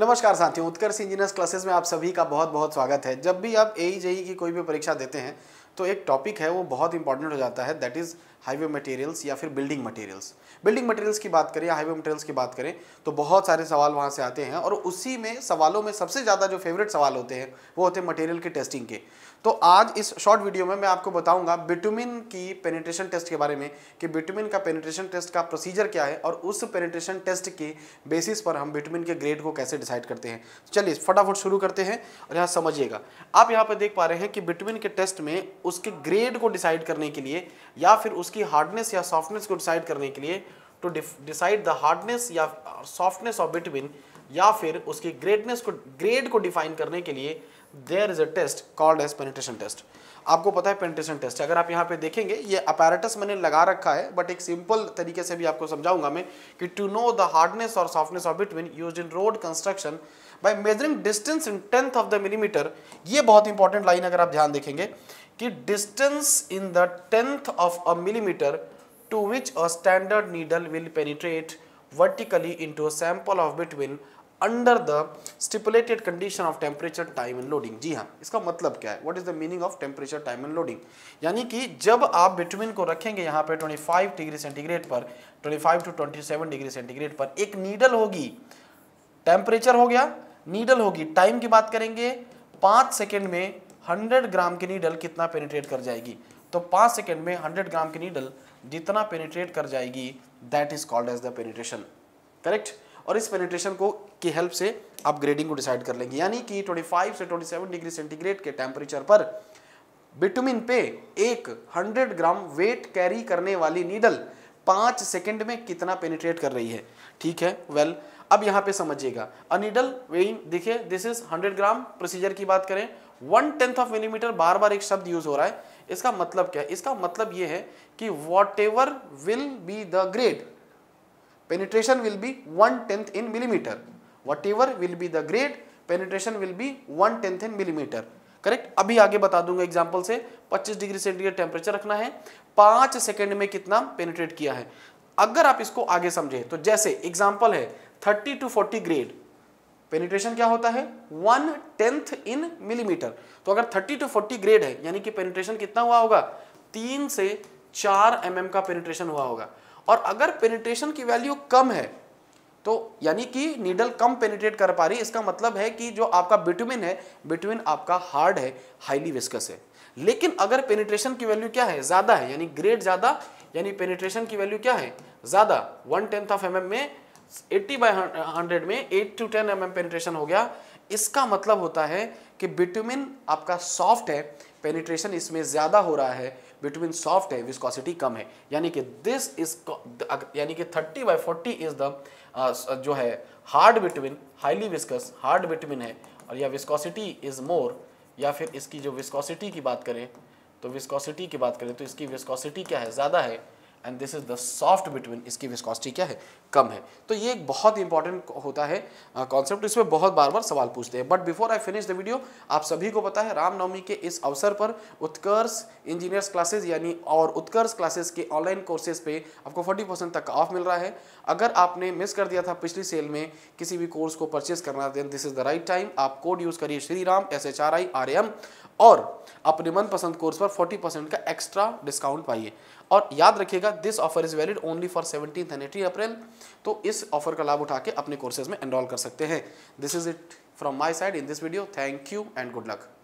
नमस्कार साथियों उत्कर्ष engineers classes में आप सभी का बहुत बहुत स्वागत है जब भी आप ए जेई e e की कोई भी परीक्षा देते हैं तो एक टॉपिक है वो बहुत इंपॉर्टेंट हो जाता है दैट इज़ हाईवे मटेरियल्स या फिर बिल्डिंग मटेरियल्स बिल्डिंग मटेरियल्स की बात करें या हाईवे मटेरियल्स की बात करें तो बहुत सारे सवाल वहाँ से आते हैं और उसी में सवालों में सबसे ज़्यादा जो फेवरेट सवाल होते हैं वो होते हैं मटेरियल के टेस्टिंग के तो आज इस शॉर्ट वीडियो में मैं आपको बताऊंगा बिटुमिन की पेनिट्रेशन टेस्ट के बारे में कि बिटुमिन का पेनिट्रेशन टेस्ट का प्रोसीजर क्या है और उस पेनिट्रेशन टेस्ट के बेसिस पर हम बिटुमिन के ग्रेड को कैसे डिसाइड करते हैं तो चलिए फटाफट शुरू करते हैं और यहाँ समझिएगा आप यहाँ पर देख पा रहे हैं कि बिटवीन के टेस्ट में उसके ग्रेड को डिसाइड करने के लिए या फिर उसकी हार्डनेस या सॉफ्टनेस को डिसाइड करने के लिए टू डिसाइड द हार्डनेस या सॉफ्टनेस ऑफ बिटविन या फिर उसकी ग्रेडनेस को ग्रेड को डिफाइन करने के लिए there is a test called as penetration test आपको पता है पेनिट्रेशन टेस्ट अगर आप यहाँ पे देखेंगे ये अपैरेटस मैंने लगा रखा है बट एक सिंपल तरीके से भी आपको समझाऊंगा मैं कि टू नो द हार्डनेस और softness of bitumen use in road construction by measuring distance in tenth of the millimetre ये बहुत इंपॉर्टेंट लाइन अगर आप ध्यान देखेंगे कि distance in the tenth of a millimetre to which a standard needle will penetrate vertically into a sample of bitumen under the stipulated condition of temperature time and loading जी हाँ इसका मतलब क्या है what is the meaning of temperature time and loading यानी कि जब आप बिटवीन को रखेंगे यहाँ पे 25 डिग्री सेंटीग्रेड पर 25 five to twenty seven degree centigrade पर एक नीडल होगी टेम्परेचर हो गया नीडल होगी टाइम की बात करेंगे पाँच सेकेंड में हंड्रेड ग्राम की नीडल कितना पेनिट्रेट कर जाएगी तो पाँच सेकेंड में हंड्रेड ग्राम की नीडल जितना पेनिट्रेट कर जाएगी that is called as the penetration correct और इस पेनिट्रेशन को की हेल्प से आप ग्रेडिंग को डिसाइड कर लेंगे यानी कि 25 से 27 डिग्री सेंटीग्रेड के टेम्परेचर पर बिटुमिन पे एक 100 ग्राम वेट कैरी करने वाली नीडल पाँच सेकेंड में कितना पेनिट्रेट कर रही है ठीक है वेल well, अब यहाँ पे समझिएगा अ नीडल वेइंग देखिए दिस इज 100 ग्राम प्रोसीजर की बात करें वन टेंथ ऑफ मिलीमीटर बार बार एक शब्द यूज हो रहा है इसका मतलब क्या है इसका मतलब ये है कि what will be the grade penetration will be one tenth in millimeter. Whatever will be the grade, penetration will be one tenth in millimeter. Correct अभी आगे बता दूंगा एग्जांपल से 25 डिग्री सेंटीग्रेड टेम्परेचर रखना है पांच सेकंड में कितना पेनिट्रेट किया है अगर आप इसको आगे समझे तो जैसे एग्जांपल है 30 टू 40 ग्रेड पेनिट्रेशन क्या होता है वन टेंथ इन मिलीमीटर तो अगर 30 टू 40 ग्रेड है यानी कि पेनिट्रेशन कितना हुआ होगा तीन से चार एम mm का पेनिट्रेशन हुआ होगा और अगर पेनिट्रेशन की वैल्यू कम है तो यानी कि नीडल कम पेनिट्रेट कर पा रही इसका मतलब है कि जो आपका बिटुमिन है बिटुमिन आपका हार्ड है हाईली विस्कस है लेकिन अगर पेनिट्रेशन की वैल्यू क्या है ज़्यादा है यानी ग्रेड ज़्यादा यानी पेनिट्रेशन की वैल्यू क्या है ज़्यादा वन टेंथ ऑफ एम में एट्टी बाई हंड्रेड में eight to ten M penetration हो गया इसका मतलब होता है कि बिटुमिन आपका सॉफ्ट है पेनिट्रेशन इसमें ज़्यादा हो रहा है बिटवीन सॉफ्ट है विस्कोसिटी कम है यानी कि दिस इज यानी कि 30 बाई फोर्टी इज द जो है hard bitumen highly viscous hard bitumen है और या विस्कोसिटी इज मोर या फिर इसकी जो विस्कोसिटी की बात करें तो विस्कोसिटी की बात करें तो इसकी विस्कोसिटी क्या है ज़्यादा है and this is the soft bitumen इसकी विस्कॉसिटी क्या है कम है तो ये एक बहुत इंपॉर्टेंट होता है कॉन्सेप्ट इसमें बहुत बार बार सवाल पूछते हैं but before I finish the video आप सभी को पता है रामनवमी के इस अवसर पर उत्कर्ष इंजीनियर्स क्लासेज यानी और उत्कर्ष क्लासेज के ऑनलाइन कोर्सेज पे आपको फोर्टी परसेंट तक का ऑफ मिल रहा है अगर आपने मिस कर दिया था पिछली सेल में किसी भी कोर्स को परचेज करना then this is the right time आप कोड यूज करिए Shri Ram S H R I R M और अपने मनपसंद कोर्स पर फोर्टी परसेंट का एक्स्ट्रा डिस्काउंट पाइए और याद रखिएगा मिलेगा this offer is valid only for seventeen and eighteen April तो इस ऑफर का लाभ उठा के अपने कोर्सेज में एनरोल कर सकते हैं this is it from my side in this video thank you and good luck